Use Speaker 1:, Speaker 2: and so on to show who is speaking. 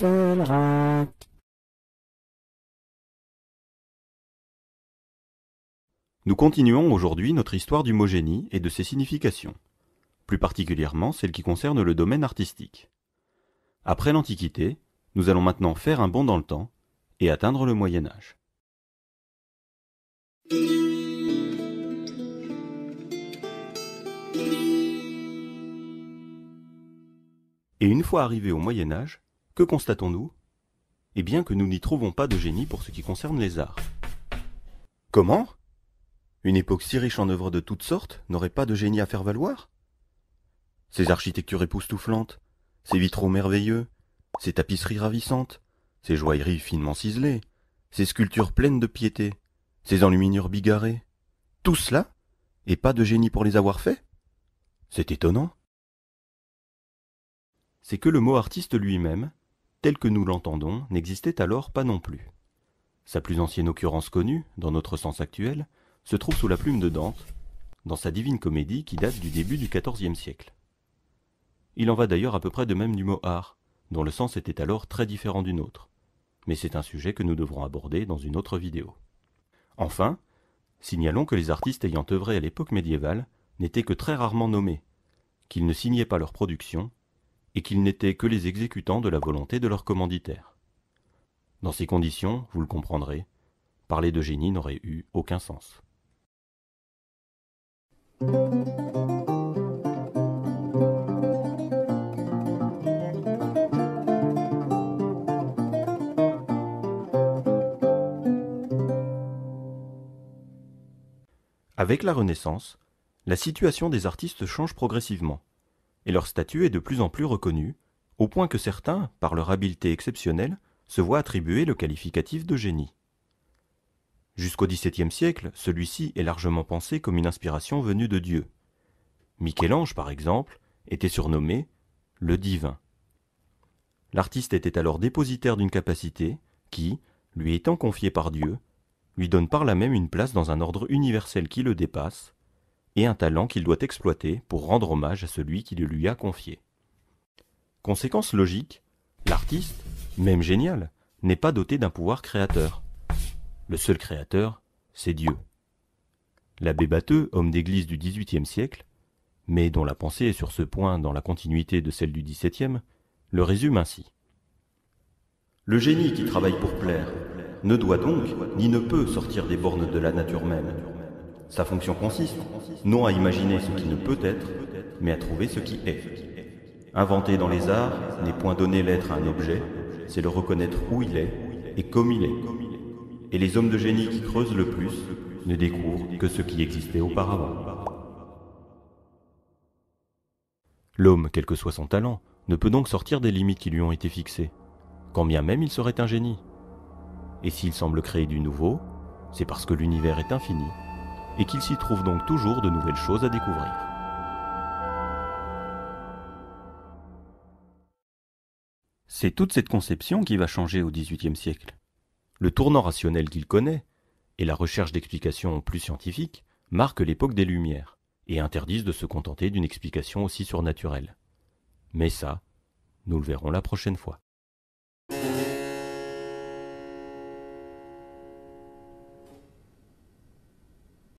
Speaker 1: Nous continuons aujourd'hui notre histoire du mot génie et de ses significations, plus particulièrement celle qui concerne le domaine artistique. Après l'Antiquité, nous allons maintenant faire un bond dans le temps et atteindre le Moyen Âge. Et une fois arrivé au Moyen Âge, que constatons-nous Eh bien que nous n'y trouvons pas de génie pour ce qui concerne les arts. Comment Une époque si riche en œuvres de toutes sortes n'aurait pas de génie à faire valoir Ces architectures époustouflantes, ces vitraux merveilleux, ces tapisseries ravissantes, ces joailleries finement ciselées, ces sculptures pleines de piété, ces enluminures bigarrées, tout cela Et pas de génie pour les avoir faits C'est étonnant. C'est que le mot artiste lui-même, tel que nous l'entendons, n'existait alors pas non plus. Sa plus ancienne occurrence connue, dans notre sens actuel, se trouve sous la plume de Dante, dans sa divine comédie qui date du début du XIVe siècle. Il en va d'ailleurs à peu près de même du mot art, dont le sens était alors très différent du nôtre, mais c'est un sujet que nous devrons aborder dans une autre vidéo. Enfin, signalons que les artistes ayant œuvré à l'époque médiévale n'étaient que très rarement nommés, qu'ils ne signaient pas leurs productions et qu'ils n'étaient que les exécutants de la volonté de leur commanditaire. Dans ces conditions, vous le comprendrez, parler de génie n'aurait eu aucun sens. Avec la Renaissance, la situation des artistes change progressivement et leur statut est de plus en plus reconnu, au point que certains, par leur habileté exceptionnelle, se voient attribuer le qualificatif de génie. Jusqu'au XVIIe siècle, celui-ci est largement pensé comme une inspiration venue de Dieu. Michel-Ange, par exemple, était surnommé le divin. L'artiste était alors dépositaire d'une capacité qui, lui étant confiée par Dieu, lui donne par là même une place dans un ordre universel qui le dépasse, et un talent qu'il doit exploiter pour rendre hommage à celui qui le lui a confié. Conséquence logique, l'artiste, même génial, n'est pas doté d'un pouvoir créateur. Le seul créateur, c'est Dieu. L'abbé Bateux, homme d'église du XVIIIe siècle, mais dont la pensée est sur ce point dans la continuité de celle du XVIIe, le résume ainsi. Le génie qui travaille pour plaire ne doit donc ni ne peut sortir des bornes de la nature même sa fonction consiste non à imaginer ce qui ne peut être, mais à trouver ce qui est. Inventer dans les arts n'est point donner l'être à un objet, c'est le reconnaître où il est et comme il est. Et les hommes de génie qui creusent le plus ne découvrent que ce qui existait auparavant. L'homme, quel que soit son talent, ne peut donc sortir des limites qui lui ont été fixées, quand bien même il serait un génie. Et s'il semble créer du nouveau, c'est parce que l'univers est infini et qu'il s'y trouve donc toujours de nouvelles choses à découvrir. C'est toute cette conception qui va changer au XVIIIe siècle. Le tournant rationnel qu'il connaît, et la recherche d'explications plus scientifiques, marquent l'époque des Lumières, et interdisent de se contenter d'une explication aussi surnaturelle. Mais ça, nous le verrons la prochaine fois.